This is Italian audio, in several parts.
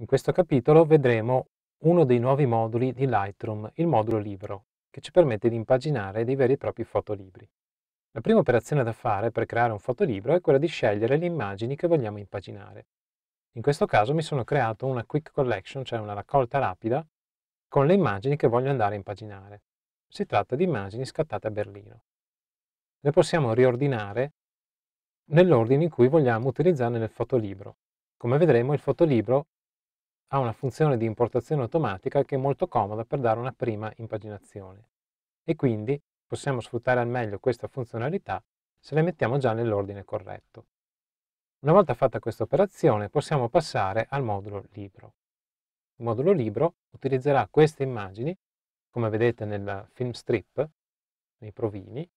In questo capitolo vedremo uno dei nuovi moduli di Lightroom, il modulo libro, che ci permette di impaginare dei veri e propri fotolibri. La prima operazione da fare per creare un fotolibro è quella di scegliere le immagini che vogliamo impaginare. In questo caso mi sono creato una quick collection, cioè una raccolta rapida, con le immagini che voglio andare a impaginare. Si tratta di immagini scattate a Berlino. Le possiamo riordinare nell'ordine in cui vogliamo utilizzarne nel fotolibro. Come vedremo il fotolibro ha una funzione di importazione automatica che è molto comoda per dare una prima impaginazione e quindi possiamo sfruttare al meglio questa funzionalità se le mettiamo già nell'ordine corretto. Una volta fatta questa operazione possiamo passare al modulo libro. Il modulo libro utilizzerà queste immagini, come vedete nel film strip, nei provini.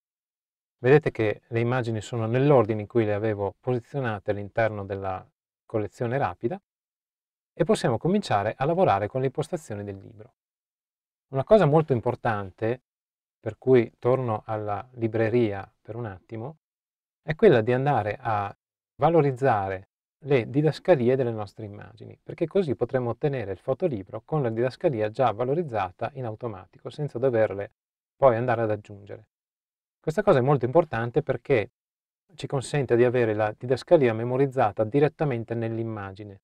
Vedete che le immagini sono nell'ordine in cui le avevo posizionate all'interno della collezione rapida e possiamo cominciare a lavorare con le impostazioni del libro. Una cosa molto importante, per cui torno alla libreria per un attimo, è quella di andare a valorizzare le didascalie delle nostre immagini, perché così potremo ottenere il fotolibro con la didascalia già valorizzata in automatico, senza doverle poi andare ad aggiungere. Questa cosa è molto importante perché ci consente di avere la didascalia memorizzata direttamente nell'immagine,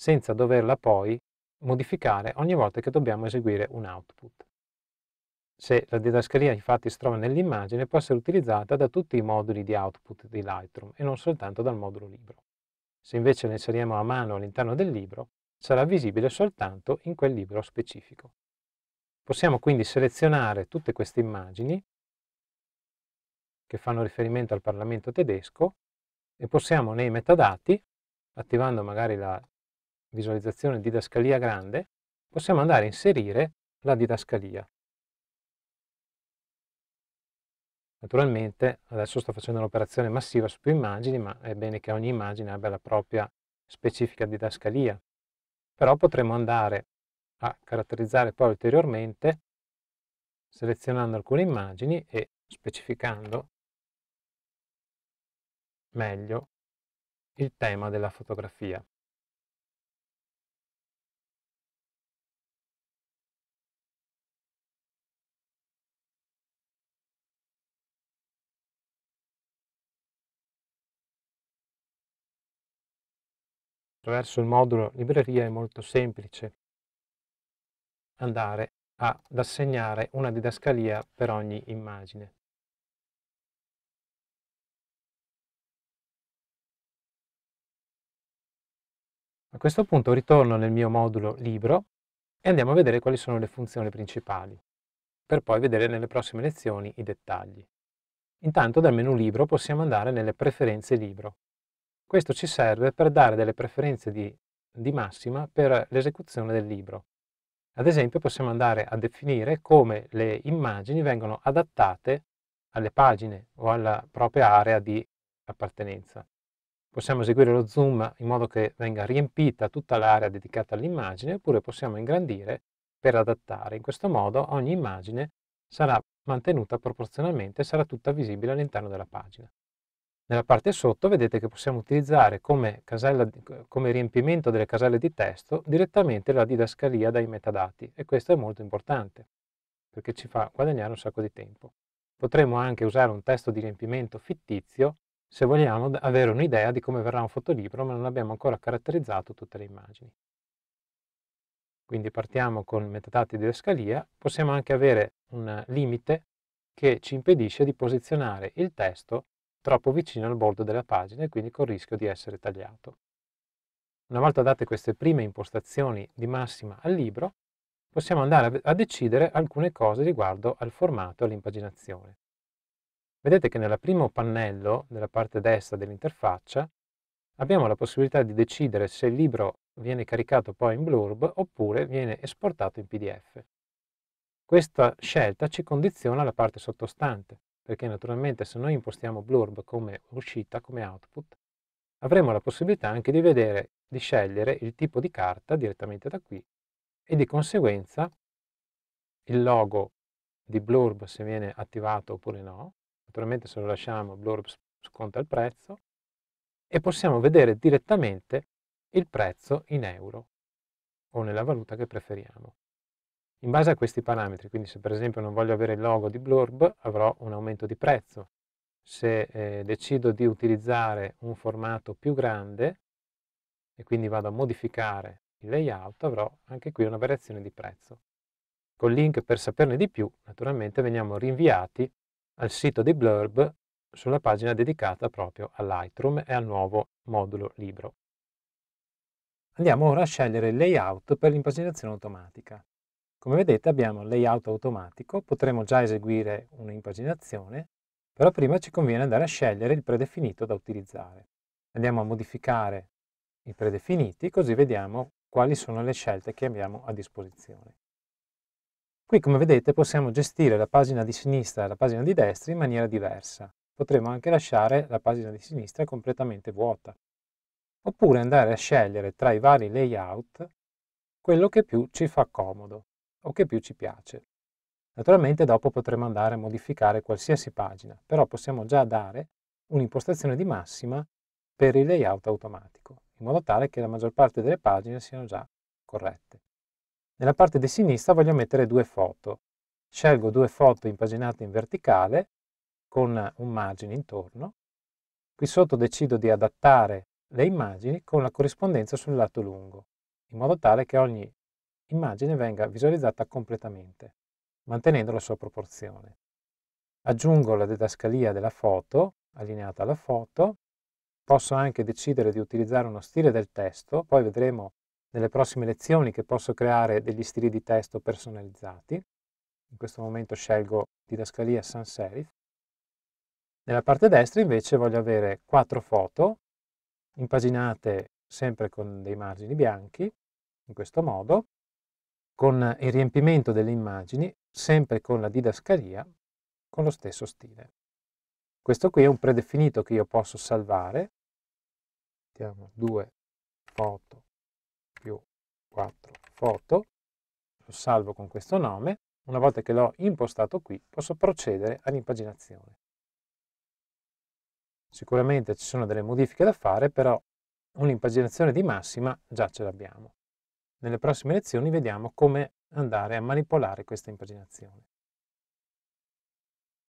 senza doverla poi modificare ogni volta che dobbiamo eseguire un output. Se la didascalia infatti si trova nell'immagine, può essere utilizzata da tutti i moduli di output di Lightroom e non soltanto dal modulo libro. Se invece la inseriamo a mano all'interno del libro, sarà visibile soltanto in quel libro specifico. Possiamo quindi selezionare tutte queste immagini che fanno riferimento al Parlamento tedesco e possiamo nei metadati, attivando magari la visualizzazione didascalia grande, possiamo andare a inserire la didascalia. Naturalmente adesso sto facendo un'operazione massiva su più immagini, ma è bene che ogni immagine abbia la propria specifica didascalia. Però potremmo andare a caratterizzare poi ulteriormente selezionando alcune immagini e specificando meglio il tema della fotografia. Attraverso il modulo libreria è molto semplice andare ad assegnare una didascalia per ogni immagine. A questo punto ritorno nel mio modulo libro e andiamo a vedere quali sono le funzioni principali, per poi vedere nelle prossime lezioni i dettagli. Intanto dal menu libro possiamo andare nelle preferenze libro questo ci serve per dare delle preferenze di, di massima per l'esecuzione del libro. Ad esempio possiamo andare a definire come le immagini vengono adattate alle pagine o alla propria area di appartenenza. Possiamo eseguire lo zoom in modo che venga riempita tutta l'area dedicata all'immagine oppure possiamo ingrandire per adattare. In questo modo ogni immagine sarà mantenuta proporzionalmente e sarà tutta visibile all'interno della pagina nella parte sotto vedete che possiamo utilizzare come, casella, come, riempimento delle caselle di testo direttamente la didascalia dai metadati e questo è molto importante perché ci fa guadagnare un sacco di tempo. Potremmo anche usare un testo di riempimento fittizio se vogliamo avere un'idea di come verrà un fotolibro ma non abbiamo ancora caratterizzato tutte le immagini. Quindi partiamo con metadati didascalia, possiamo anche avere un limite che ci impedisce di posizionare il testo troppo vicino al bordo della pagina e quindi col rischio di essere tagliato. Una volta date queste prime impostazioni di massima al libro, possiamo andare a decidere alcune cose riguardo al formato e all'impaginazione. Vedete che nel primo pannello, nella parte destra dell'interfaccia, abbiamo la possibilità di decidere se il libro viene caricato poi in blurb oppure viene esportato in PDF. Questa scelta ci condiziona la parte sottostante, perché naturalmente se noi impostiamo Blurb come uscita, come output, avremo la possibilità anche di vedere, di scegliere il tipo di carta direttamente da qui e di conseguenza il logo di Blurb se viene attivato oppure no, naturalmente se lo lasciamo Blurb sconta il prezzo, e possiamo vedere direttamente il prezzo in euro o nella valuta che preferiamo. In base a questi parametri, quindi se per esempio non voglio avere il logo di Blurb, avrò un aumento di prezzo. Se eh, decido di utilizzare un formato più grande e quindi vado a modificare il layout, avrò anche qui una variazione di prezzo. Col link per saperne di più, naturalmente veniamo rinviati al sito di Blurb sulla pagina dedicata proprio a Lightroom e al nuovo modulo libro. Andiamo ora a scegliere il layout per l'impaginazione automatica. Come vedete abbiamo il layout automatico, potremo già eseguire un'impaginazione, però prima ci conviene andare a scegliere il predefinito da utilizzare. Andiamo a modificare i predefiniti così vediamo quali sono le scelte che abbiamo a disposizione. Qui come vedete possiamo gestire la pagina di sinistra e la pagina di destra in maniera diversa. Potremmo anche lasciare la pagina di sinistra completamente vuota, oppure andare a scegliere tra i vari layout quello che più ci fa comodo o che più ci piace. Naturalmente dopo potremo andare a modificare qualsiasi pagina, però possiamo già dare un'impostazione di massima per il layout automatico, in modo tale che la maggior parte delle pagine siano già corrette. Nella parte di sinistra voglio mettere due foto. Scelgo due foto impaginate in verticale con un margine intorno. Qui sotto decido di adattare le immagini con la corrispondenza sul lato lungo, in modo tale che ogni immagine venga visualizzata completamente, mantenendo la sua proporzione. Aggiungo la didascalia della foto, allineata alla foto, posso anche decidere di utilizzare uno stile del testo, poi vedremo nelle prossime lezioni che posso creare degli stili di testo personalizzati. In questo momento scelgo didascalia sans serif. Nella parte destra invece voglio avere quattro foto impaginate sempre con dei margini bianchi, in questo modo, con il riempimento delle immagini, sempre con la didascalia, con lo stesso stile. Questo qui è un predefinito che io posso salvare. Mettiamo 2 foto più 4 foto. Lo salvo con questo nome. Una volta che l'ho impostato qui, posso procedere all'impaginazione. Sicuramente ci sono delle modifiche da fare, però un'impaginazione di massima già ce l'abbiamo nelle prossime lezioni vediamo come andare a manipolare questa impaginazione.